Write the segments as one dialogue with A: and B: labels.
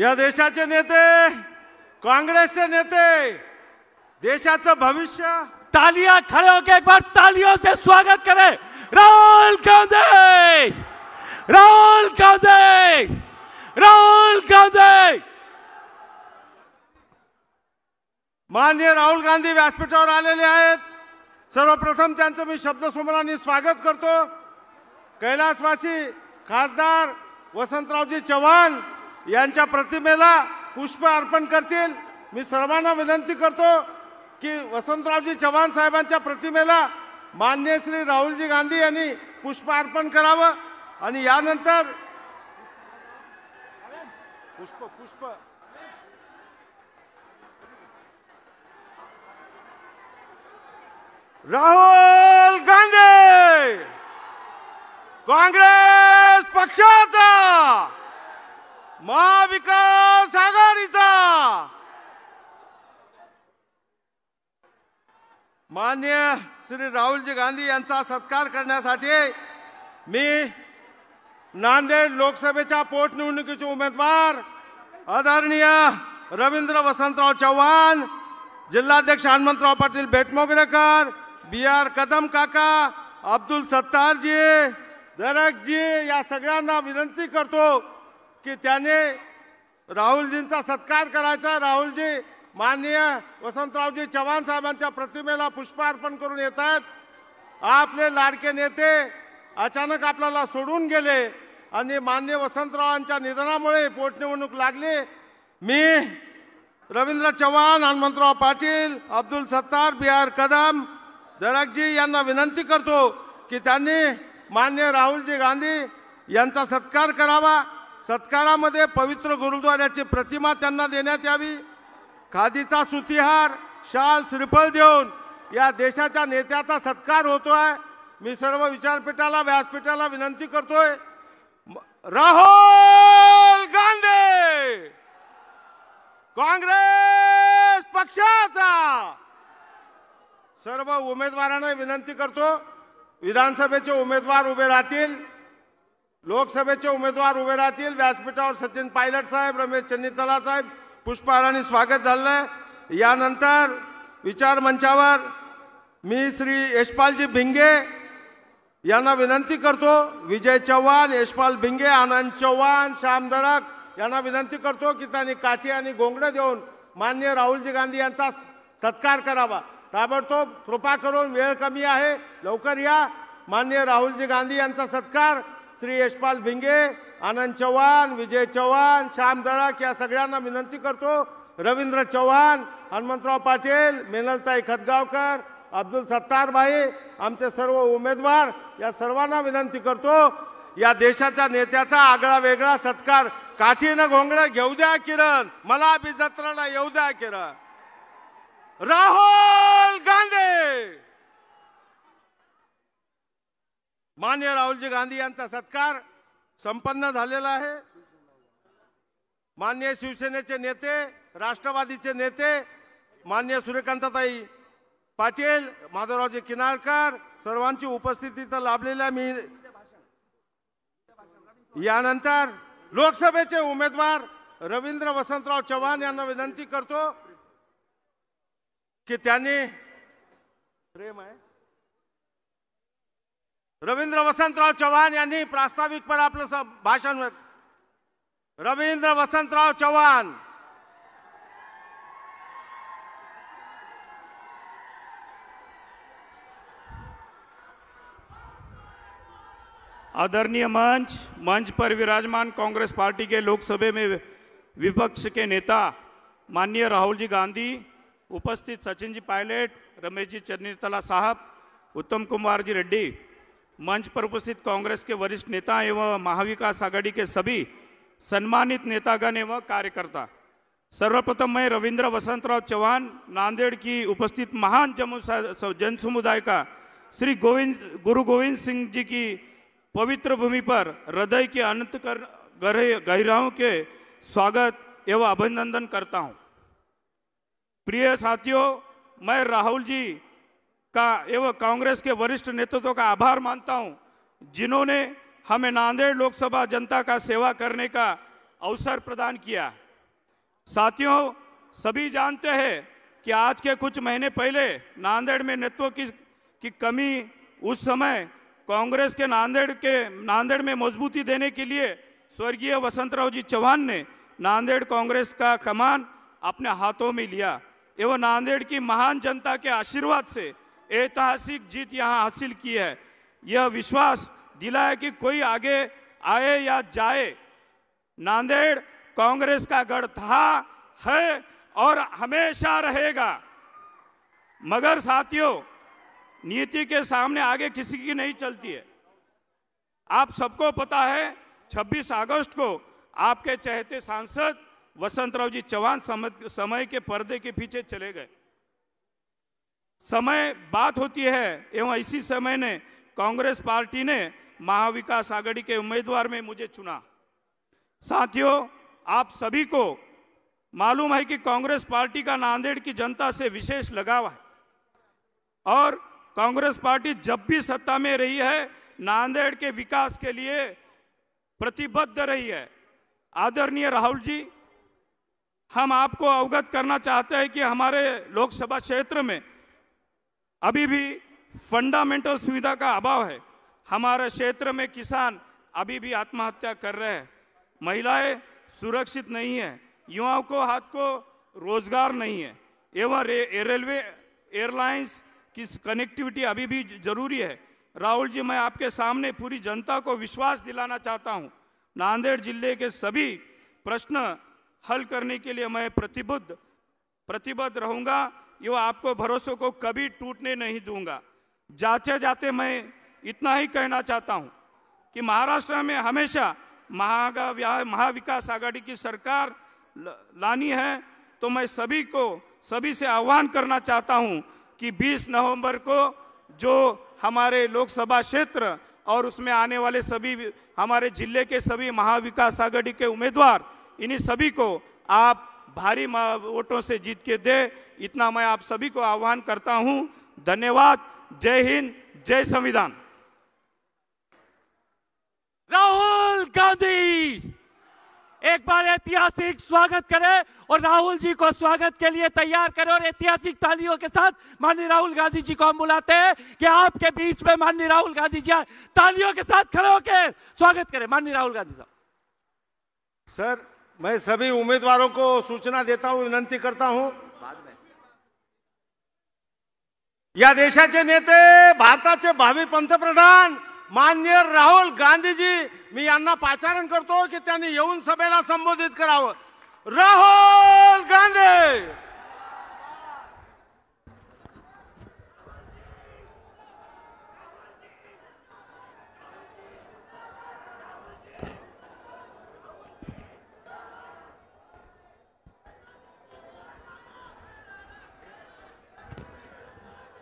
A: या देशाचे नेते काँग्रेसचे नेते देशाचं भविष्य तालिया खड़े होके एक बार तालियों से स्वागत करे राहुल गांधी राहुल गांधी राहुल गांधी माननीय राहुल गांधी व्यासपीठावर आलेले आहेत सर्वप्रथम त्यांचं मी शब्दसुमनाने स्वागत करतो कैलासवासी खासदार वसंतरावजी चव्हाण यांच्या प्रतिमेला पुष्प अर्पण करतील मी सर्वांना विनंती करतो की वसंतरावजी चव्हाण साहेबांच्या प्रतिमेला मान्य श्री राहुलजी गांधी यांनी पुष्प अर्पण करावं आणि यानंतर पुष्प पुष्प राहुल गांधी काँग्रेस पक्षाचा महाविकास आघाडीचा मान्य श्री राहुलजी गांधी यांचा सत्कार करण्यासाठी मी नांदेड लोकसभेच्या पोटनिवडणुकीचे उमेदवार आदरणीय रवींद्र वसंतराव चव्हाण जिल्हाध्यक्ष हनुमंतराव पाटील भेटमोगरेकर बी आर कदम काका अब्दुल सत्तारजी दरकजी या सगळ्यांना विनंती करतो की त्याने राहुलजींचा सत्कार करायचा राहुलजी माननीय वसंतरावजी चव्हाण साहेबांच्या प्रतिमेला पुष्प अर्पण करून येतात आपले लाडके नेते अचानक आपल्याला सोडून गेले आणि मान्य वसंतरावांच्या निधनामुळे पोटनिवडणूक लागली मी रवींद्र चव्हाण हनुमंतराव पाटील अब्दुल सत्तार बी आर कदम दरकजी यांना विनंती करतो की त्यांनी मान्य राहुलजी गांधी यांचा सत्कार करावा सत्कारामध्ये पवित्र गुरुद्वाऱ्याची प्रतिमा त्यांना देण्यात यावी खादीचा सुतिहार शाल श्रीफळ देऊन या देशाच्या नेत्याचा सत्कार होतो आहे मी सर्व विचारपीठाला व्यासपीठाला विनंती करतोय राहुल गांधी काँग्रेस पक्षाचा सर्व उमेदवारांना विनंती करतो विधानसभेचे उमेदवार उभे राहतील लोकसभेचे उमेदवार उभे राहतील व्यासपीठावर सचिन पायलट साहेब रमेश चन्नीतला साहेब पुष्पहाराने स्वागत झालं आहे यानंतर विचार मंचावर मी श्री यशपालजी भिंगे यांना विनंती करतो विजय चव्हाण यशपाल भिंगे आनंद चव्हाण श्याम दरक यांना विनंती करतो की त्यांनी काठी आणि गोंगडं देऊन मान्य राहुलजी गांधी यांचा सत्कार करावा ताबडतोब कृपा करून वेळ कमी आहे लवकर या मान्य राहुलजी गांधी यांचा सत्कार श्री यशपाल भिंगे आनंद चव्हाण विजय चव्हाण श्याम दरक या सगळ्यांना विनंती करतो रवींद्र चव्हाण हनुमंतराव पाटील मेनलताई खतगावकर अब्दुल सत्तार भाई आमचे सर्व उमेदवार या सर्वांना विनंती करतो या देशाच्या नेत्याचा आगळा वेगळा सत्कार काठीनं घोंगडं घेऊ द्या किरण मला बी जत्राला येऊ द्या किरण राहुल गांधी मान्य राहुलजी गांधी यांचा सत्कार संपन्न झालेला आहे मान्य शिवसेनेचे नेते राष्ट्रवादीचे नेते मान्य सूर्यकांतताई पाटील माधवरावजी किनारकर सर्वांची उपस्थिती तर लाभलेल्या मी यानंतर लोकसभेचे उमेदवार रवींद्र वसंतराव चव्हाण यांना विनंती करतो की त्यांनी प्रेम आहे रविन्द्र वसंतराव चव्हाण यांनी प्रास्ताविक पर आपलं भाषण रवींद्र वसंतराव चव्हाण
B: आदरणीय मंच मंच पर विराजमान कांग्रेस पार्टी के लोकसभा में विपक्ष के नेता माननीय राहुल जी गांधी उपस्थित सचिन जी पायलट रमेश जी चन्नीतला साहब उत्तम कुमार जी रेड्डी मंच पर उपस्थित कांग्रेस के वरिष्ठ नेता एवं महाविकास आघाड़ी के सभी सम्मानित नेतागण एवं कार्यकर्ता सर्वप्रथम मैं रविंद्र वसंतराव चौहान नांदेड़ की उपस्थित महान जन समुदाय का श्री गोविंद गुरु गोविंद सिंह जी की पवित्र भूमि पर हृदय के अनंत कर गहरे गहराओं के स्वागत एवं अभिनंदन करता हूँ प्रिय साथियों मैं राहुल जी का एवं कांग्रेस के वरिष्ठ नेतृत्व का आभार मानता हूं जिन्होंने हमें नांदेड़ लोकसभा जनता का सेवा करने का अवसर प्रदान किया साथियों सभी जानते हैं कि आज के कुछ महीने पहले नांदेड़ में नेतृत्व की, की कमी उस समय कांग्रेस के नांदेड़ के नांदेड़ में मजबूती देने के लिए स्वर्गीय वसंतराव जी चौहान ने नांदेड़ कांग्रेस का कमान अपने हाथों में लिया एवं नांदेड़ की महान जनता के आशीर्वाद से ऐतिहासिक जीत यहाँ हासिल की है यह विश्वास दिला है कि कोई आगे आए या जाए नांदेड़ कांग्रेस का गढ़ था है और हमेशा रहेगा मगर साथियों नीति के सामने आगे किसी की नहीं चलती है आप सबको पता है 26 अगस्त को आपके चहते सांसद वसंतराव जी चौहान समय के पर्दे के पीछे चले गए समय बात होती है एवं इसी समय ने कांग्रेस पार्टी ने महाविकास आघाड़ी के उम्मीदवार में मुझे चुना साथियों आप सभी को मालूम है कि कांग्रेस पार्टी का नांदेड़ की जनता से विशेष लगाव है और कांग्रेस पार्टी जब भी सत्ता में रही है नांदेड़ के विकास के लिए प्रतिबद्ध रही है आदरणीय राहुल जी हम आपको अवगत करना चाहते हैं कि हमारे लोकसभा क्षेत्र में अभी भी फंडामेंटल सुविधा का अभाव है हमारे क्षेत्र में किसान अभी भी आत्महत्या कर रहे हैं महिलाएं सुरक्षित नहीं है युवाओं को हाथ को रोजगार नहीं है एवं रे, रेलवे एयरलाइंस की कनेक्टिविटी अभी भी जरूरी है राहुल जी मैं आपके सामने पूरी जनता को विश्वास दिलाना चाहता हूं नांदेड़ जिले के सभी प्रश्न हल करने के लिए मैं प्रतिबद्ध प्रतिबद्ध रहूंगा यो आपको भरोसों को कभी टूटने नहीं दूंगा जाते जाते मैं इतना ही कहना चाहता हूँ कि महाराष्ट्र में हमेशा महागा महाविकास आघाड़ी की सरकार लानी है तो मैं सभी को सभी से आह्वान करना चाहता हूं कि 20 नवंबर को जो हमारे लोकसभा क्षेत्र और उसमें आने वाले सभी हमारे जिले के सभी महाविकास आघाड़ी के उम्मीदवार इन्हीं सभी को आप भारी वोटों से जीत के दे इतना मैं आप सभी को आह्वान करता हूं धन्यवाद जय हिंद जय संविधान राहुल गांधी
C: एक बार ऐतिहासिक स्वागत करें और राहुल जी को स्वागत के लिए तैयार करें और ऐतिहासिक तालियों के साथ माननीय राहुल गांधी जी को हम बुलाते हैं कि आपके बीच में माननीय राहुल गांधी जी तालियों के साथ खड़े होकर स्वागत करें माननीय राहुल गांधी साहब
A: सर मैं सभी उम्मीदवारों को सूचना देता हूं विनंती करता हूं या देशाचे नेते भारताचे भावी पंतप्रधान मान्य राहुल गांधीजी मी यांना पाचारण करते संबोधित कराव Rahul Gandhi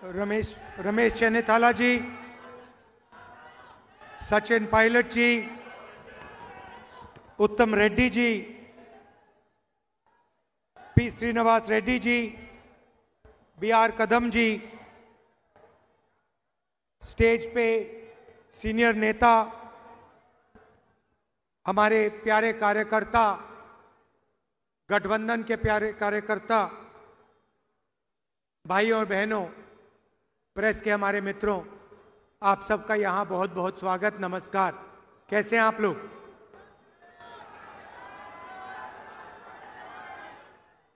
C: Ramesh Ramesh Chennithala ji Sachin Pilot ji Uttam Reddy ji P Srinivas Reddy ji B R Kadam ji stage पे सीनियर नेता हमारे प्यारे कार्यकर्ता गठबंधन के प्यारे कार्यकर्ता भाई और बहनों प्रेस के हमारे मित्रों आप सबका यहाँ बहुत बहुत स्वागत नमस्कार कैसे हैं आप लोग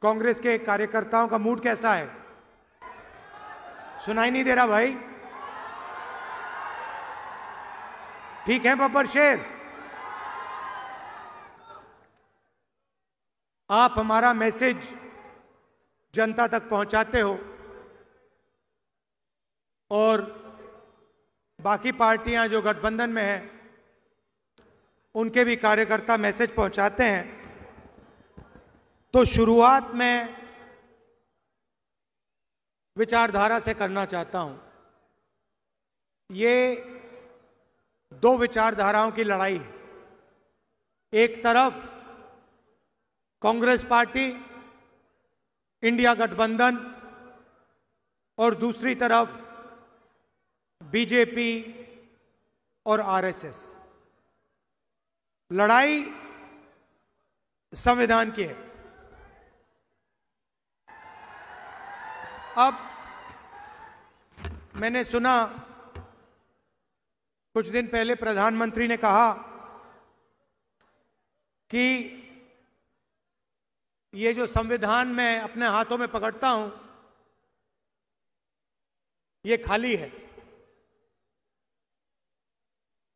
C: कांग्रेस के कार्यकर्ताओं का मूड कैसा है सुनाई नहीं दे रहा भाई ठीक है बब्बर शेर आप हमारा मैसेज जनता तक पहुंचाते हो और बाकी पार्टियां जो गठबंधन में हैं उनके भी कार्यकर्ता मैसेज पहुंचाते हैं तो शुरुआत में विचारधारा से करना चाहता हूं ये दो विचारधाराओं की लड़ाई है एक तरफ कांग्रेस पार्टी इंडिया गठबंधन और दूसरी तरफ बीजेपी और आरएसएस लड़ाई संविधान की है अब मैंने सुना कुछ दिन पहले प्रधानमंत्री ने कहा कि ये जो संविधान मैं अपने हाथों में पकड़ता हूं ये खाली है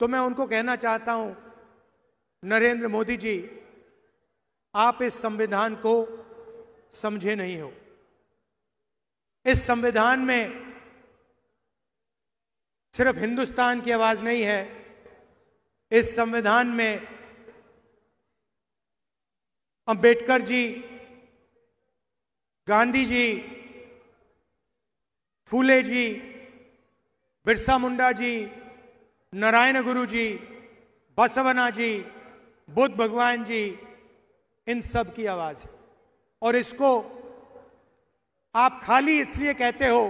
C: तो मैं उनको कहना चाहता हूं नरेंद्र मोदी जी आप इस संविधान को समझे नहीं हो इस संविधान में सिर्फ हिंदुस्तान की आवाज नहीं है इस संविधान में अंबेडकर जी गांधी जी फूले जी बिरसा मुंडा जी नारायण गुरु जी बसवना जी बुद्ध भगवान जी इन सब की आवाज है और इसको आप खाली इसलिए कहते हो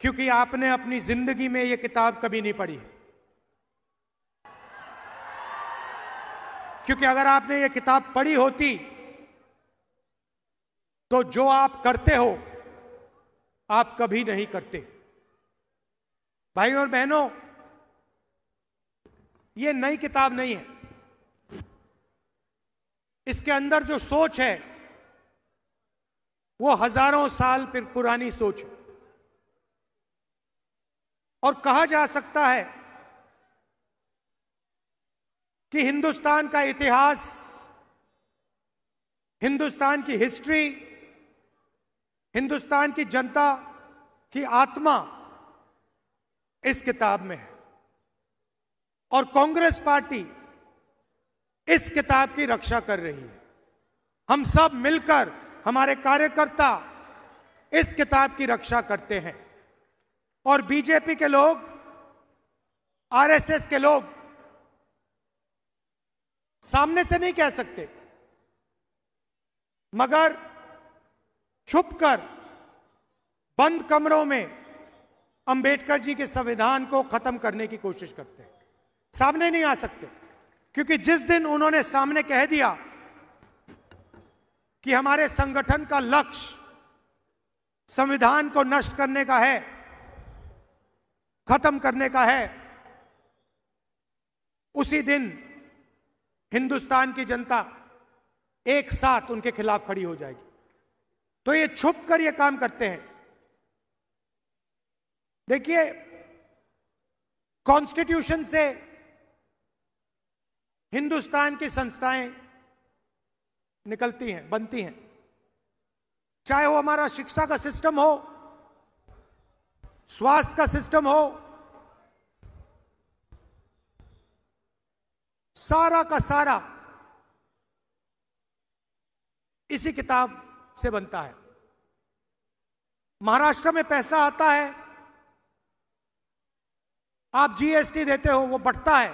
C: क्योंकि आपने अपनी जिंदगी में यह किताब कभी नहीं पढ़ी है क्योंकि अगर आपने ये किताब पढ़ी होती तो जो आप करते हो आप कभी नहीं करते भाई और बहनों ये नई किताब नहीं है इसके अंदर जो सोच है वो हजारों साल फिर पुरानी सोच है और कहा जा सकता है कि हिंदुस्तान का इतिहास हिंदुस्तान की हिस्ट्री हिंदुस्तान की जनता की आत्मा इस किताब में है और कांग्रेस पार्टी इस किताब की रक्षा कर रही है हम सब मिलकर हमारे कार्यकर्ता इस किताब की रक्षा करते हैं और बीजेपी के लोग आरएसएस के लोग सामने से नहीं कह सकते मगर छुपकर बंद कमरों में अंबेडकर जी के संविधान को खत्म करने की कोशिश करते हैं सामने नहीं आ सकते क्योंकि जिस दिन उन्होंने सामने कह दिया कि हमारे संगठन का लक्ष्य संविधान को नष्ट करने का है खत्म करने का है उसी दिन हिंदुस्तान की जनता एक साथ उनके खिलाफ खड़ी हो जाएगी तो ये छुप कर ये काम करते हैं देखिए कॉन्स्टिट्यूशन से हिंदुस्तान की संस्थाएं निकलती हैं बनती हैं चाहे वो हमारा शिक्षा का सिस्टम हो स्वास्थ्य का सिस्टम हो सारा का सारा इसी किताब से बनता है महाराष्ट्र में पैसा आता है आप जीएसटी देते हो वो बढ़ता है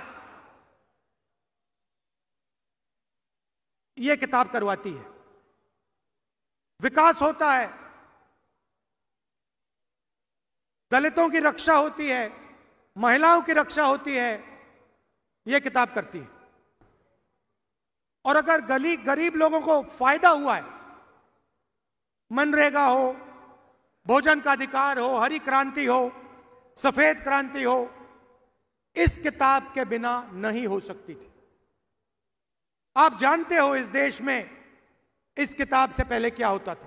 C: ये किताब करवाती है विकास होता है दलितों की रक्षा होती है महिलाओं की रक्षा होती है ये किताब करती है और अगर गली गरीब लोगों को फायदा हुआ है मनरेगा हो भोजन का अधिकार हो हरी क्रांति हो सफेद क्रांति हो इस किताब के बिना नहीं हो सकती थी आप जानते हो इस देश में इस किताब से पहले क्या होता था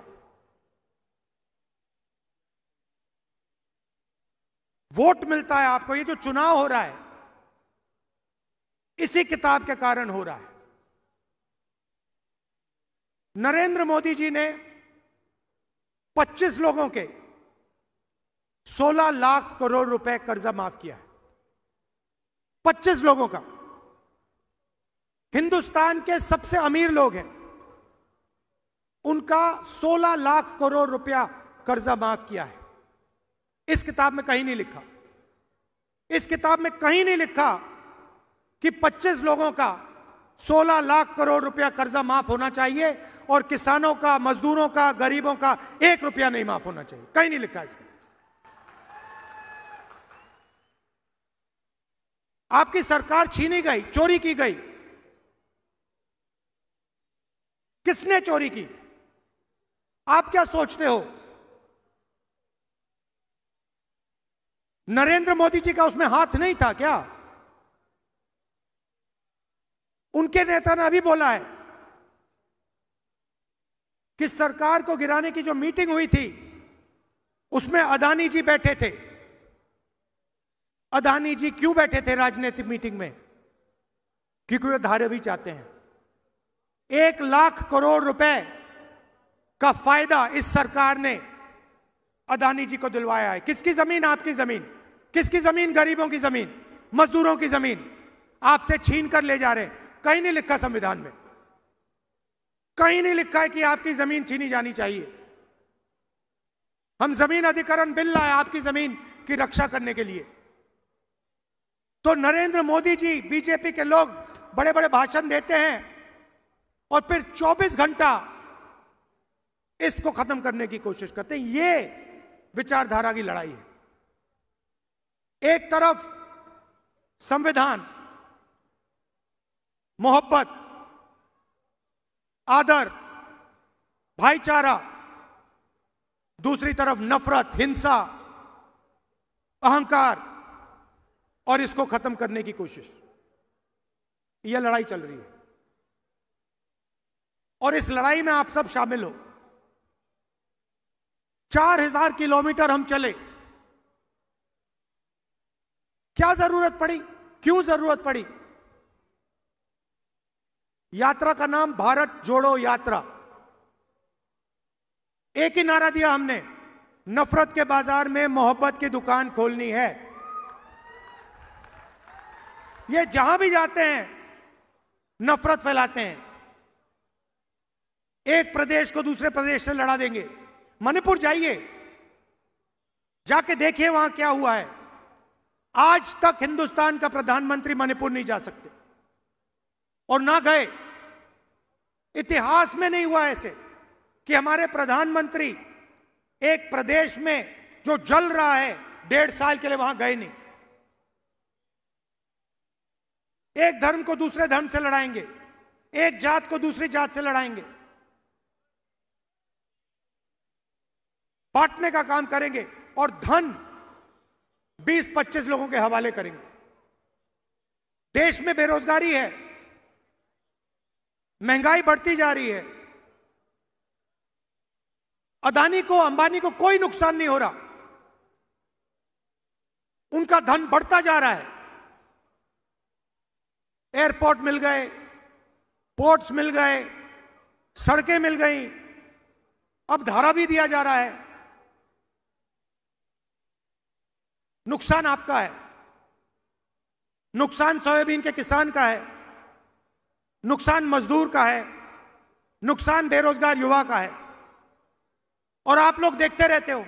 C: वोट मिलता है आपको ये जो चुनाव हो रहा है इसी किताब के कारण हो रहा है नरेंद्र मोदी जी ने 25 लोगों के 16 लाख करोड़ रुपए कर्जा माफ किया है 25 लोगों का हिंदुस्तान के सबसे अमीर लोग हैं उनका 16 लाख करोड़ रुपया कर्जा माफ किया है इस किताब में कहीं नहीं लिखा इस किताब में कहीं नहीं लिखा कि 25 लोगों का 16 लाख करोड़ रुपया कर्जा माफ होना चाहिए और किसानों का मजदूरों का गरीबों का एक रुपया नहीं माफ होना चाहिए कहीं नहीं लिखा इसमें आपकी सरकार छीनी गई चोरी की गई किसने चोरी की आप क्या सोचते हो नरेंद्र मोदी जी का उसमें हाथ नहीं था क्या उनके नेता ने अभी बोला है कि सरकार को गिराने की जो मीटिंग हुई थी उसमें अदानी जी बैठे थे अदानी जी क्यों बैठे थे राजनीतिक मीटिंग में क्योंकि वे धारे भी चाहते हैं एक लाख करोड़ रुपए का फायदा इस सरकार ने अदानी जी को दिलवाया है किसकी जमीन आपकी जमीन किसकी जमीन गरीबों की जमीन मजदूरों की जमीन आपसे छीन कर ले जा रहे हैं कहीं नहीं लिखा संविधान में कहीं नहीं लिखा है कि आपकी जमीन छीनी जानी चाहिए हम जमीन अधिकरण बिल लाए आपकी जमीन की रक्षा करने के लिए तो नरेंद्र मोदी जी बीजेपी के लोग बड़े बड़े भाषण देते हैं और फिर 24 घंटा इसको खत्म करने की कोशिश करते हैं ये विचारधारा की लड़ाई है एक तरफ संविधान मोहब्बत आदर भाईचारा दूसरी तरफ नफरत हिंसा अहंकार और इसको खत्म करने की कोशिश यह लड़ाई चल रही है और इस लड़ाई में आप सब शामिल हो चार हजार किलोमीटर हम चले क्या जरूरत पड़ी क्यों जरूरत पड़ी यात्रा का नाम भारत जोड़ो यात्रा एक ही नारा दिया हमने नफरत के बाजार में मोहब्बत की दुकान खोलनी है ये जहां भी जाते हैं नफरत फैलाते हैं एक प्रदेश को दूसरे प्रदेश से लड़ा देंगे मणिपुर जाइए जाके देखिए वहां क्या हुआ है आज तक हिंदुस्तान का प्रधानमंत्री मणिपुर नहीं जा सकते और ना गए इतिहास में नहीं हुआ ऐसे कि हमारे प्रधानमंत्री एक प्रदेश में जो जल रहा है डेढ़ साल के लिए वहां गए नहीं एक धर्म को दूसरे धर्म से लड़ाएंगे एक जात को दूसरी जात से लड़ाएंगे बांटने का काम करेंगे और धन 20-25 लोगों के हवाले करेंगे देश में बेरोजगारी है महंगाई बढ़ती जा रही है अदानी को अंबानी को कोई नुकसान नहीं हो रहा उनका धन बढ़ता जा रहा है एयरपोर्ट मिल गए पोर्ट्स मिल गए सड़कें मिल गई अब धारा भी दिया जा रहा है नुकसान आपका है नुकसान सोयाबीन के किसान का है नुकसान मजदूर का है नुकसान बेरोजगार युवा का है और आप लोग देखते रहते हो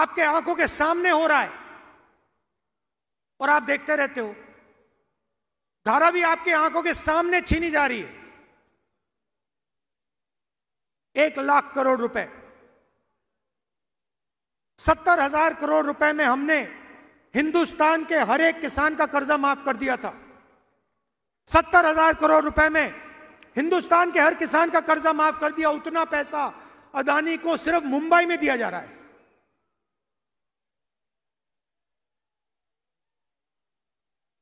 C: आपके आंखों के सामने हो रहा है और आप देखते रहते हो धारा भी आपके आंखों के सामने छीनी जा रही है एक लाख करोड़ रुपए सत्तर हजार करोड़ रुपए में हमने हिंदुस्तान के हर एक किसान का कर्जा माफ कर दिया था सत्तर हजार करोड़ रुपए में हिंदुस्तान के हर किसान का कर्जा माफ कर दिया उतना पैसा अदानी को सिर्फ मुंबई में दिया जा रहा है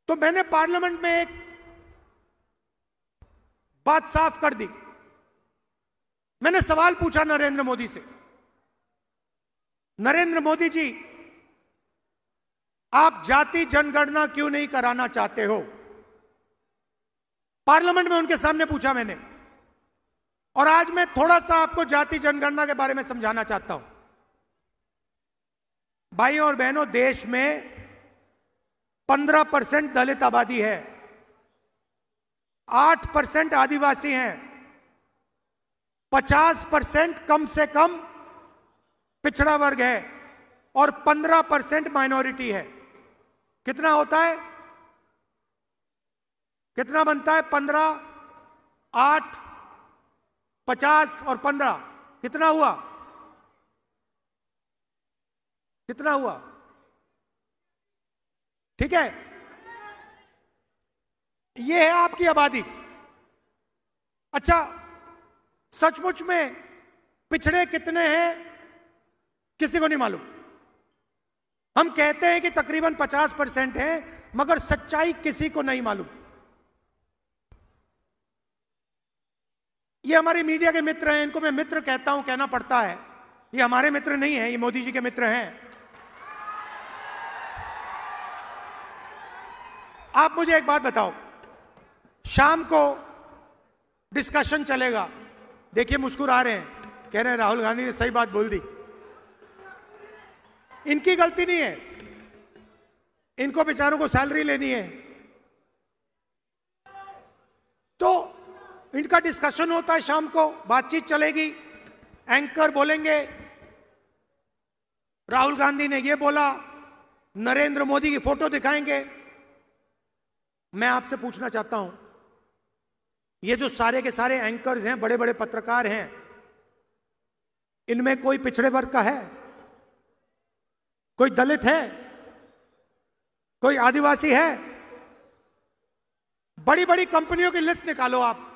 C: तो मैंने पार्लियामेंट में एक बात साफ कर दी मैंने सवाल पूछा नरेंद्र मोदी से नरेंद्र मोदी जी आप जाति जनगणना क्यों नहीं कराना चाहते हो पार्लियामेंट में उनके सामने पूछा मैंने और आज मैं थोड़ा सा आपको जाति जनगणना के बारे में समझाना चाहता हूं भाई और बहनों देश में 15 परसेंट दलित आबादी है 8 परसेंट आदिवासी हैं 50 परसेंट कम से कम पिछड़ा वर्ग है और 15 परसेंट माइनॉरिटी है कितना होता है कितना बनता है 15, 8, 50 और 15 कितना हुआ कितना हुआ ठीक है यह है आपकी आबादी अच्छा सचमुच में पिछड़े कितने हैं किसी को नहीं मालूम हम कहते हैं कि तकरीबन 50 परसेंट है मगर सच्चाई किसी को नहीं मालूम ये हमारे मीडिया के मित्र हैं इनको मैं मित्र कहता हूं कहना पड़ता है ये हमारे मित्र नहीं है ये मोदी जी के मित्र हैं आप मुझे एक बात बताओ शाम को डिस्कशन चलेगा देखिए मुस्कुरा रहे हैं कह रहे हैं राहुल गांधी ने सही बात बोल दी इनकी गलती नहीं है इनको बेचारों को सैलरी लेनी है तो इनका डिस्कशन होता है शाम को बातचीत चलेगी एंकर बोलेंगे राहुल गांधी ने यह बोला नरेंद्र मोदी की फोटो दिखाएंगे मैं आपसे पूछना चाहता हूं ये जो सारे के सारे एंकर्स हैं बड़े बड़े पत्रकार हैं इनमें कोई पिछड़े वर्ग का है कोई दलित है कोई आदिवासी है बड़ी बड़ी कंपनियों की लिस्ट निकालो आप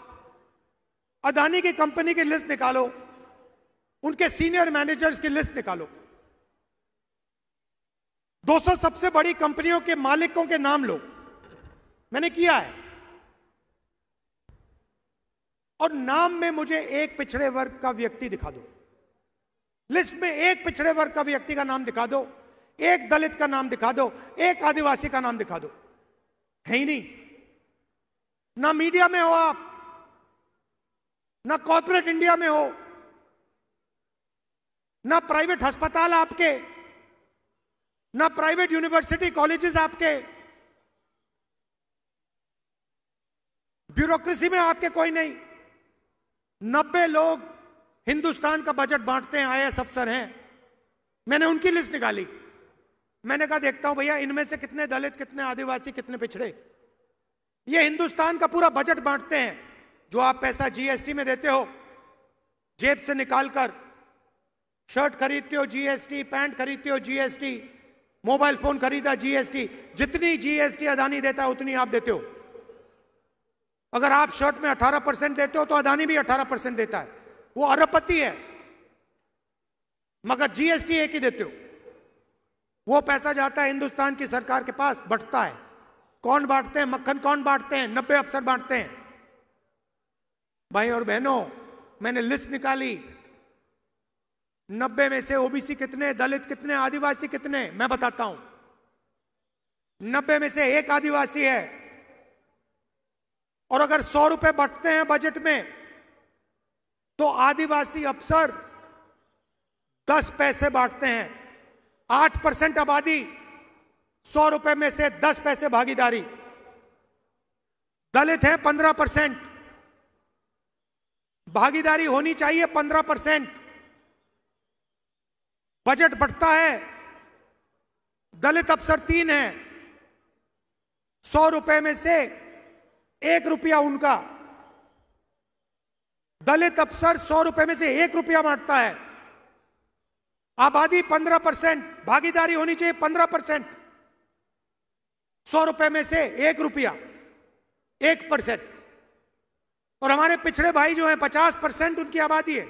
C: अदानी की कंपनी की लिस्ट निकालो उनके सीनियर मैनेजर्स की लिस्ट निकालो 200 सबसे बड़ी कंपनियों के मालिकों के नाम लो मैंने किया है और नाम में मुझे एक पिछड़े वर्ग का व्यक्ति दिखा दो लिस्ट में एक पिछड़े वर्ग का व्यक्ति का नाम दिखा दो एक दलित का नाम दिखा दो एक आदिवासी का नाम दिखा दो है ही नहीं ना मीडिया में हो आप ना कॉर्पोरेट इंडिया में हो ना प्राइवेट अस्पताल आपके ना प्राइवेट यूनिवर्सिटी कॉलेजेस आपके ब्यूरोक्रेसी में आपके कोई नहीं नब्बे लोग हिंदुस्तान का बजट बांटते हैं एस अफसर हैं मैंने उनकी लिस्ट निकाली मैंने कहा देखता हूं भैया इनमें से कितने दलित कितने आदिवासी कितने पिछड़े ये हिंदुस्तान का पूरा बजट बांटते हैं जो आप पैसा जीएसटी में देते हो जेब से निकालकर शर्ट खरीदते हो जीएसटी पैंट खरीदते हो जीएसटी मोबाइल फोन खरीदा जीएसटी जितनी जीएसटी अदानी देता है उतनी आप देते हो अगर आप शर्ट में 18 परसेंट देते हो तो अदानी भी 18 परसेंट देता है वो अरबपति है मगर जीएसटी एक ही देते हो वो पैसा जाता है हिंदुस्तान की सरकार के पास बटता है कौन बांटते हैं मक्खन कौन बांटते हैं नब्बे अफसर बांटते हैं भाई और बहनों मैंने लिस्ट निकाली नब्बे में से ओबीसी कितने दलित कितने आदिवासी कितने मैं बताता हूं नब्बे में से एक आदिवासी है और अगर सौ रुपए बटते हैं बजट में तो आदिवासी अफसर दस पैसे बांटते हैं आठ परसेंट आबादी सौ रुपए में से दस पैसे भागीदारी दलित है पंद्रह परसेंट भागीदारी होनी चाहिए पंद्रह परसेंट बजट बढ़ता है दलित अफसर तीन है सौ रुपए में से एक रुपया उनका दलित अफसर सौ रुपए में से एक रुपया बांटता है आबादी पंद्रह परसेंट भागीदारी होनी चाहिए पंद्रह परसेंट सौ रुपए में से एक रुपया एक परसेंट और हमारे पिछड़े भाई जो हैं पचास परसेंट उनकी आबादी है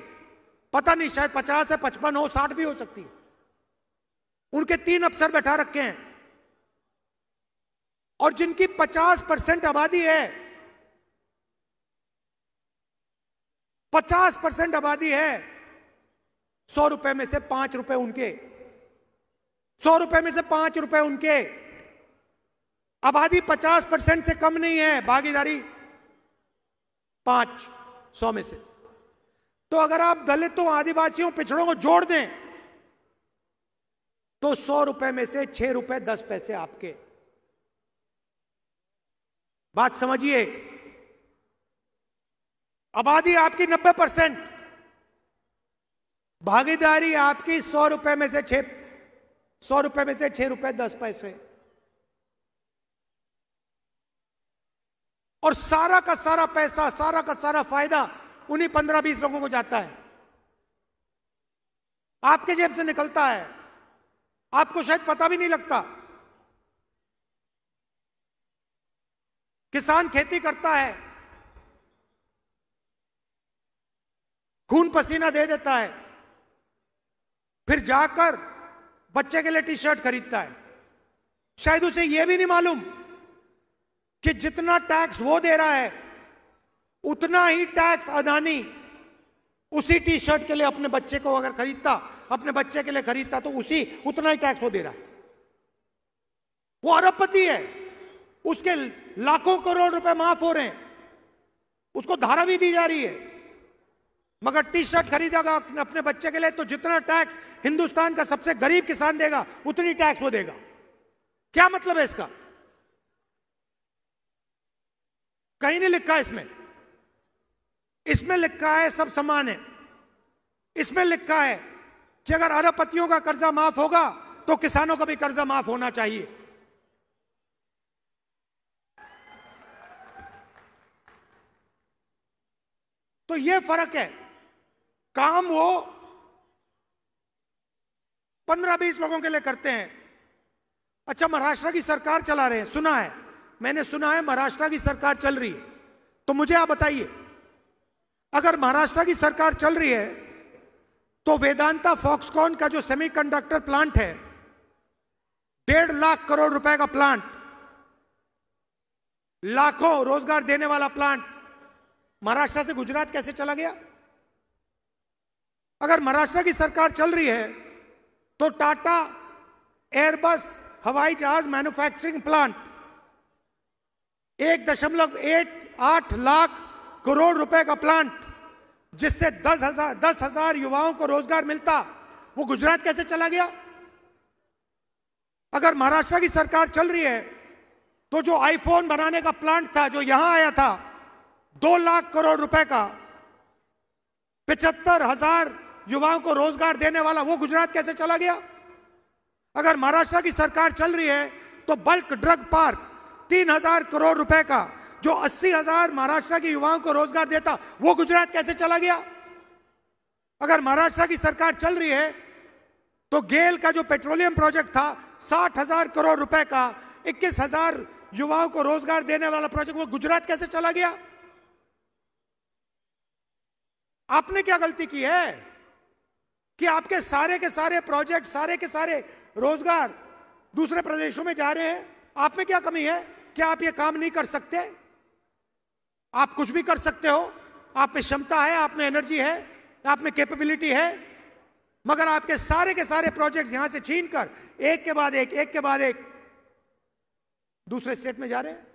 C: पता नहीं शायद पचास है पचपन हो साठ भी हो सकती है उनके तीन अफसर बैठा रखे हैं और जिनकी पचास परसेंट आबादी है पचास परसेंट आबादी है सौ रुपए में से पांच रुपए उनके सौ रुपए में से पांच रुपए उनके आबादी पचास परसेंट से कम नहीं है भागीदारी पांच सौ में से तो अगर आप दलितों आदिवासियों पिछड़ों को जोड़ दें तो सौ रुपए में से छह रुपए दस पैसे आपके बात समझिए आबादी आपकी नब्बे परसेंट भागीदारी आपकी सौ रुपए में से छह सौ रुपए में से छह रुपए दस पैसे और सारा का सारा पैसा सारा का सारा फायदा उन्हीं पंद्रह बीस लोगों को जाता है आपके जेब से निकलता है आपको शायद पता भी नहीं लगता किसान खेती करता है खून पसीना दे देता है फिर जाकर बच्चे के लिए टी शर्ट खरीदता है शायद उसे यह भी नहीं मालूम कि जितना टैक्स वो दे रहा है उतना ही टैक्स अदानी उसी टी शर्ट के लिए अपने बच्चे को अगर खरीदता अपने बच्चे के लिए खरीदता तो उसी उतना ही टैक्स वो दे रहा है वो अरबपति है उसके लाखों करोड़ रुपए माफ हो रहे हैं उसको धारा भी दी जा रही है मगर टी शर्ट खरीदेगा अपने बच्चे के लिए तो जितना टैक्स हिंदुस्तान का सबसे गरीब किसान देगा उतनी टैक्स वो देगा क्या मतलब है इसका कहीं नहीं लिखा इसमें इसमें लिखा है सब समान है इसमें लिखा है कि अगर अरबपतियों का कर्जा माफ होगा तो किसानों का भी कर्जा माफ होना चाहिए तो यह फर्क है काम वो पंद्रह बीस लोगों के लिए करते हैं अच्छा महाराष्ट्र की सरकार चला रहे हैं सुना है मैंने सुना है महाराष्ट्र की सरकार चल रही है तो मुझे आप बताइए अगर महाराष्ट्र की सरकार चल रही है तो वेदांता फॉक्सकॉन का जो सेमीकंडक्टर प्लांट है डेढ़ लाख करोड़ रुपए का प्लांट लाखों रोजगार देने वाला प्लांट महाराष्ट्र से गुजरात कैसे चला गया अगर महाराष्ट्र की सरकार चल रही है तो टाटा एयरबस हवाई जहाज मैन्युफैक्चरिंग प्लांट एक दशमलव एट आठ लाख करोड़ रुपए का प्लांट जिससे दस हजार दस हजार युवाओं को रोजगार मिलता वो गुजरात कैसे चला गया अगर महाराष्ट्र की सरकार चल रही है तो जो आईफोन बनाने का प्लांट था जो यहां आया था दो लाख करोड़ रुपए का पचहत्तर हजार युवाओं को रोजगार देने वाला वो गुजरात कैसे चला गया अगर महाराष्ट्र की सरकार चल रही है तो बल्क ड्रग पार्क तीन हजार करोड़ रुपए का जो अस्सी हजार महाराष्ट्र के युवाओं को रोजगार देता वो गुजरात कैसे चला गया अगर महाराष्ट्र की सरकार चल रही है तो गेल का जो पेट्रोलियम प्रोजेक्ट था साठ हजार करोड़ रुपए का इक्कीस हजार युवाओं को रोजगार देने वाला प्रोजेक्ट वो गुजरात कैसे चला गया आपने क्या गलती की है कि आपके सारे के सारे प्रोजेक्ट सारे के सारे रोजगार दूसरे प्रदेशों में जा रहे हैं आप में क्या कमी है क्या आप ये काम नहीं कर सकते आप कुछ भी कर सकते हो आप में क्षमता है आप में एनर्जी है आप में कैपेबिलिटी है मगर आपके सारे के सारे प्रोजेक्ट्स यहां से छीन कर एक के बाद एक एक के बाद एक दूसरे स्टेट में जा रहे हैं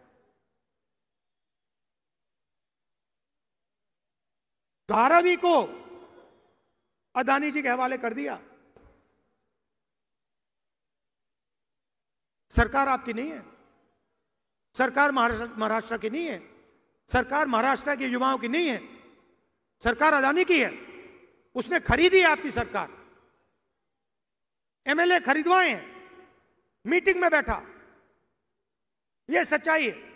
C: धारावी को अदानी जी के हवाले कर दिया सरकार आपकी नहीं है सरकार महाराष्ट्र की नहीं है सरकार महाराष्ट्र के युवाओं की नहीं है सरकार अदानी की है उसने खरीदी है आपकी सरकार एमएलए खरीदवाए हैं मीटिंग में बैठा यह सच्चाई है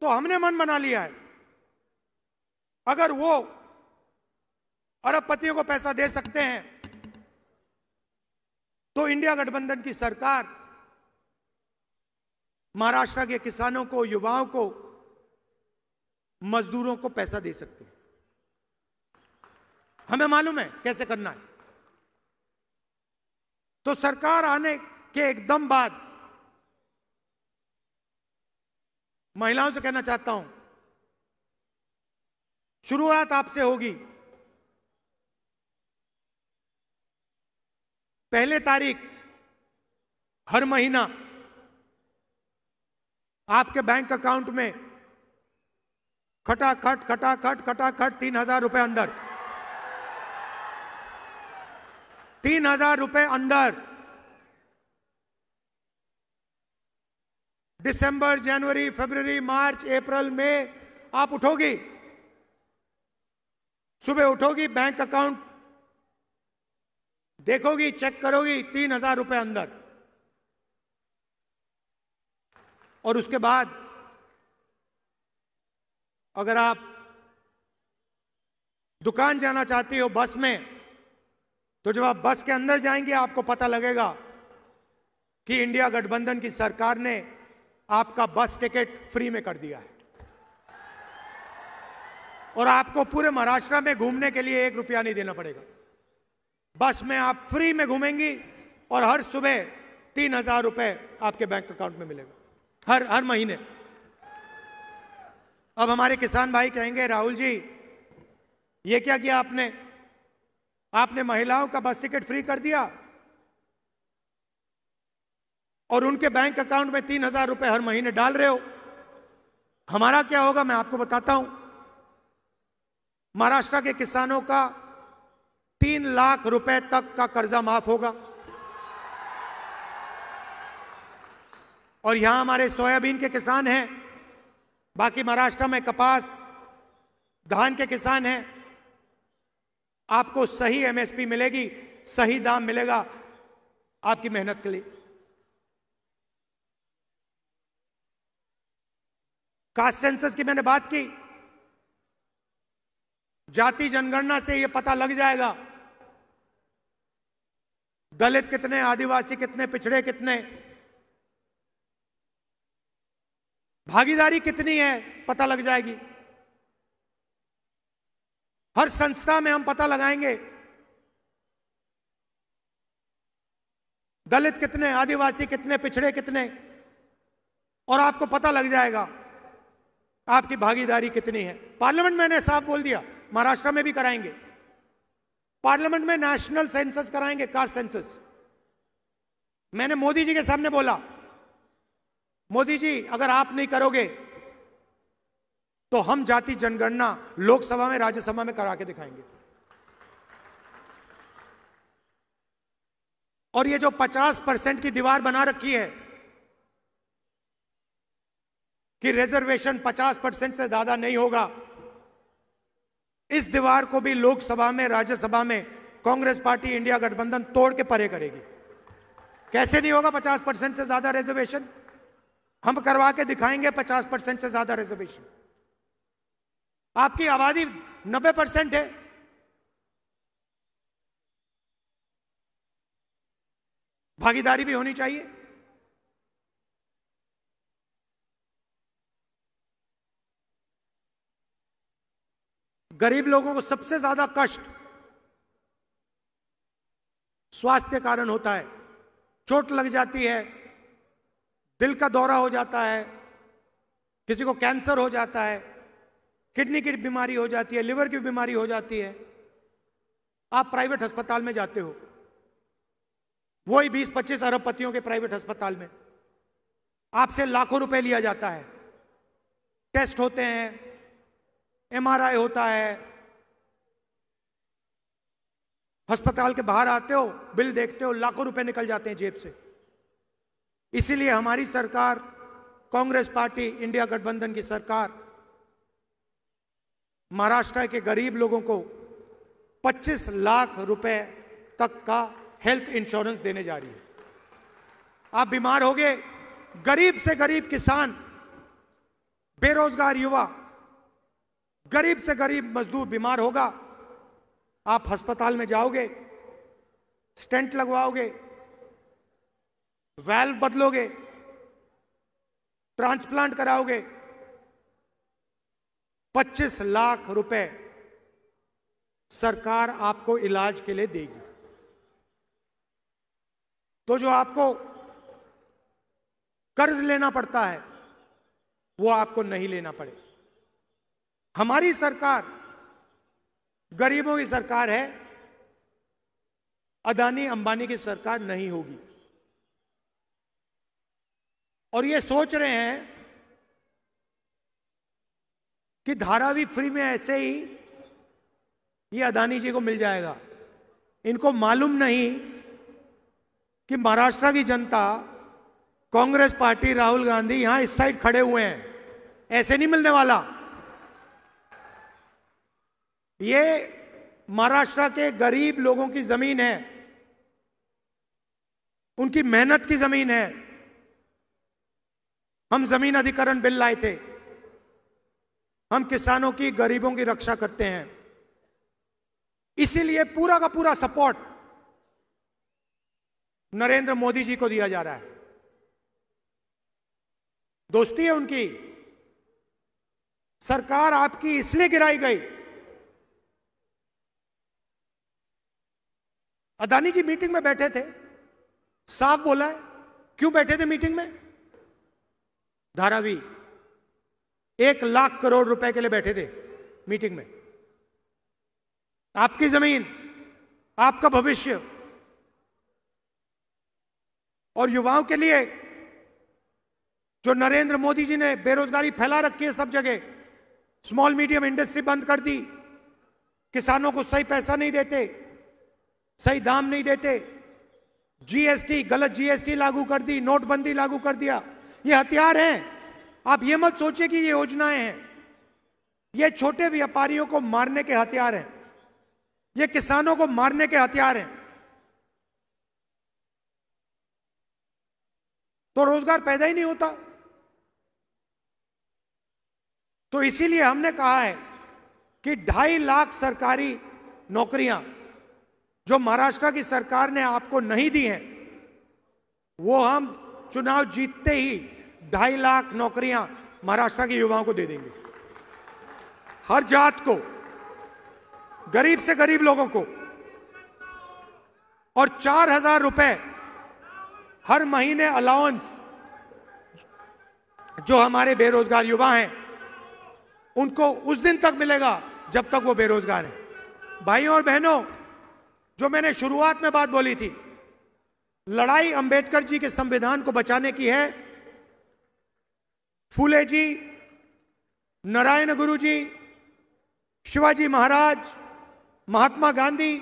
C: तो हमने मन बना लिया है अगर वो और अब पतियों को पैसा दे सकते हैं तो इंडिया गठबंधन की सरकार महाराष्ट्र के किसानों को युवाओं को मजदूरों को पैसा दे सकते हैं हमें मालूम है कैसे करना है तो सरकार आने के एकदम बाद महिलाओं से कहना चाहता हूं शुरुआत आपसे होगी पहले तारीख हर महीना आपके बैंक अकाउंट में खटाखट खटाखट खटाखट तीन हजार रुपए अंदर तीन हजार रुपए अंदर दिसंबर जनवरी फरवरी मार्च अप्रैल में आप उठोगी सुबह उठोगी बैंक अकाउंट देखोगी चेक करोगी तीन हजार रुपये अंदर और उसके बाद अगर आप दुकान जाना चाहती हो बस में तो जब आप बस के अंदर जाएंगे आपको पता लगेगा कि इंडिया गठबंधन की सरकार ने आपका बस टिकट फ्री में कर दिया है और आपको पूरे महाराष्ट्र में घूमने के लिए एक रुपया नहीं देना पड़ेगा बस में आप फ्री में घूमेंगी और हर सुबह तीन हजार रुपए आपके बैंक अकाउंट में मिलेगा हर हर महीने अब हमारे किसान भाई कहेंगे राहुल जी ये क्या किया आपने आपने महिलाओं का बस टिकट फ्री कर दिया और उनके बैंक अकाउंट में तीन हजार रुपए हर महीने डाल रहे हो हमारा क्या होगा मैं आपको बताता हूं महाराष्ट्र के किसानों का तीन लाख रुपए तक का कर्जा माफ होगा और यहां हमारे सोयाबीन के किसान हैं बाकी महाराष्ट्र में कपास धान के किसान हैं आपको सही एमएसपी मिलेगी सही दाम मिलेगा आपकी मेहनत के लिए कास्ट सेंसस की मैंने बात की जाति जनगणना से यह पता लग जाएगा दलित कितने आदिवासी कितने पिछड़े कितने भागीदारी कितनी है पता लग जाएगी हर संस्था में हम पता लगाएंगे दलित कितने आदिवासी कितने पिछड़े कितने और आपको पता लग जाएगा आपकी भागीदारी कितनी है पार्लियामेंट मैंने साफ बोल दिया महाराष्ट्र में भी कराएंगे पार्लियामेंट में नेशनल सेंसस कराएंगे कार सेंसस मैंने मोदी जी के सामने बोला मोदी जी अगर आप नहीं करोगे तो हम जाति जनगणना लोकसभा में राज्यसभा में करा के दिखाएंगे और ये जो 50 परसेंट की दीवार बना रखी है कि रिजर्वेशन 50 परसेंट से ज्यादा नहीं होगा इस दीवार को भी लोकसभा में राज्यसभा में कांग्रेस पार्टी इंडिया गठबंधन तोड़ के परे करेगी कैसे नहीं होगा 50 परसेंट से ज्यादा रिजर्वेशन हम करवा के दिखाएंगे 50 परसेंट से ज्यादा रिजर्वेशन आपकी आबादी 90 परसेंट है भागीदारी भी होनी चाहिए गरीब लोगों को सबसे ज्यादा कष्ट स्वास्थ्य के कारण होता है चोट लग जाती है दिल का दौरा हो जाता है किसी को कैंसर हो जाता है किडनी की बीमारी हो जाती है लिवर की बीमारी हो जाती है आप प्राइवेट अस्पताल में जाते हो वही पच्चीस अरब पतियों के प्राइवेट अस्पताल में आपसे लाखों रुपए लिया जाता है टेस्ट होते हैं एमआरआई होता है अस्पताल के बाहर आते हो बिल देखते हो लाखों रुपए निकल जाते हैं जेब से इसीलिए हमारी सरकार कांग्रेस पार्टी इंडिया गठबंधन की सरकार महाराष्ट्र के गरीब लोगों को 25 लाख रुपए तक का हेल्थ इंश्योरेंस देने जा रही है आप बीमार हो गए गरीब से गरीब किसान बेरोजगार युवा गरीब से गरीब मजदूर बीमार होगा आप अस्पताल में जाओगे स्टेंट लगवाओगे वेल्व बदलोगे ट्रांसप्लांट कराओगे 25 लाख रुपए सरकार आपको इलाज के लिए देगी तो जो आपको कर्ज लेना पड़ता है वो आपको नहीं लेना पड़ेगा हमारी सरकार गरीबों की सरकार है अदानी अंबानी की सरकार नहीं होगी और ये सोच रहे हैं कि धारावी फ्री में ऐसे ही ये अदानी जी को मिल जाएगा इनको मालूम नहीं कि महाराष्ट्र की जनता कांग्रेस पार्टी राहुल गांधी यहां इस साइड खड़े हुए हैं ऐसे नहीं मिलने वाला ये महाराष्ट्र के गरीब लोगों की जमीन है उनकी मेहनत की जमीन है हम जमीन अधिकरण बिल लाए थे हम किसानों की गरीबों की रक्षा करते हैं इसीलिए पूरा का पूरा सपोर्ट नरेंद्र मोदी जी को दिया जा रहा है दोस्ती है उनकी सरकार आपकी इसलिए गिराई गई अदानी जी मीटिंग में बैठे थे साफ बोला है क्यों बैठे थे मीटिंग में धारावी एक लाख करोड़ रुपए के लिए बैठे थे मीटिंग में आपकी जमीन आपका भविष्य और युवाओं के लिए जो नरेंद्र मोदी जी ने बेरोजगारी फैला रखी है सब जगह स्मॉल मीडियम इंडस्ट्री बंद कर दी किसानों को सही पैसा नहीं देते सही दाम नहीं देते जीएसटी गलत जीएसटी लागू कर दी नोटबंदी लागू कर दिया ये हथियार हैं आप ये मत सोचिए कि ये योजनाएं हैं ये छोटे व्यापारियों को मारने के हथियार हैं ये किसानों को मारने के हथियार हैं तो रोजगार पैदा ही नहीं होता तो इसीलिए हमने कहा है कि ढाई लाख सरकारी नौकरियां जो महाराष्ट्र की सरकार ने आपको नहीं दी है वो हम चुनाव जीतते ही ढाई लाख नौकरियां महाराष्ट्र के युवाओं को दे देंगे हर जात को गरीब से गरीब लोगों को और चार हजार रुपए हर महीने अलाउंस जो हमारे बेरोजगार युवा हैं उनको उस दिन तक मिलेगा जब तक वो बेरोजगार है भाइयों और बहनों जो मैंने शुरुआत में बात बोली थी लड़ाई अंबेडकर जी के संविधान को बचाने की है फूले जी नारायण गुरु जी शिवाजी महाराज महात्मा गांधी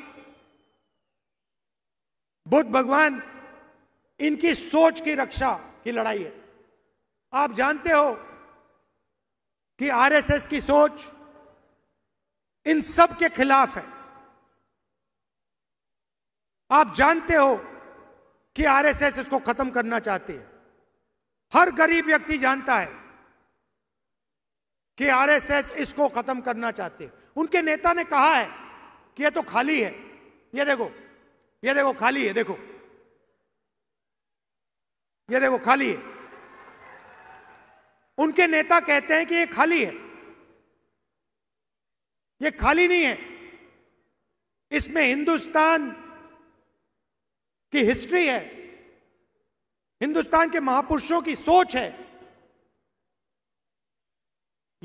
C: बुद्ध भगवान इनकी सोच की रक्षा की लड़ाई है आप जानते हो कि आरएसएस की सोच इन सब के खिलाफ है आप जानते हो कि आरएसएस इसको खत्म करना चाहते हैं हर गरीब व्यक्ति जानता है कि आरएसएस इसको खत्म करना चाहते हैं उनके नेता ने कहा है कि यह तो खाली है ये देखो ये देखो खाली है देखो ये देखो खाली है उनके नेता कहते हैं कि ये खाली है ये खाली नहीं है इसमें हिंदुस्तान की हिस्ट्री है हिंदुस्तान के महापुरुषों की सोच है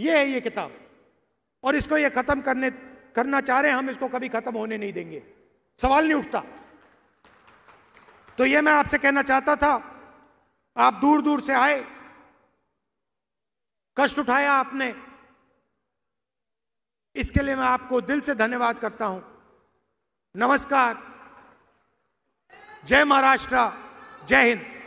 C: यह है ये किताब और इसको ये खत्म करने करना चाह रहे हैं हम इसको कभी खत्म होने नहीं देंगे सवाल नहीं उठता तो ये मैं आपसे कहना चाहता था आप दूर दूर से आए कष्ट उठाया आपने इसके लिए मैं आपको दिल से धन्यवाद करता हूं नमस्कार जय महाराष्ट्र जय हिंद